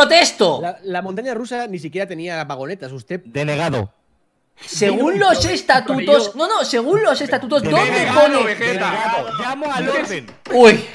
¡Protesto! La, montaña rusa ni siquiera tenía vagonetas, usted. Delegado Según los estatutos. No, no, según los estatutos, ¿dónde pone? Llamo al orden. Uy.